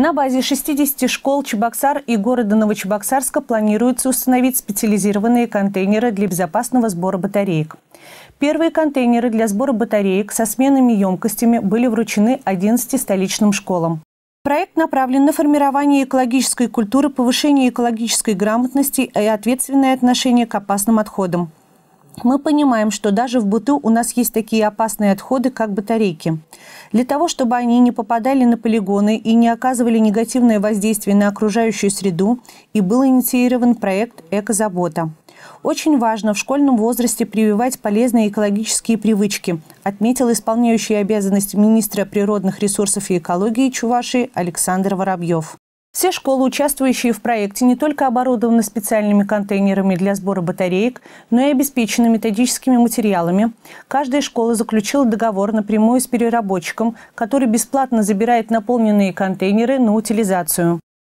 На базе 60 школ Чебоксар и города Новочебоксарска планируется установить специализированные контейнеры для безопасного сбора батареек. Первые контейнеры для сбора батареек со сменными емкостями были вручены 11 столичным школам. Проект направлен на формирование экологической культуры, повышение экологической грамотности и ответственное отношение к опасным отходам. Мы понимаем, что даже в быту у нас есть такие опасные отходы, как батарейки. Для того, чтобы они не попадали на полигоны и не оказывали негативное воздействие на окружающую среду, и был инициирован проект «Экозабота». Очень важно в школьном возрасте прививать полезные экологические привычки, отметил исполняющий обязанности министра природных ресурсов и экологии Чувашии Александр Воробьев. Все школы, участвующие в проекте, не только оборудованы специальными контейнерами для сбора батареек, но и обеспечены методическими материалами. Каждая школа заключила договор напрямую с переработчиком, который бесплатно забирает наполненные контейнеры на утилизацию.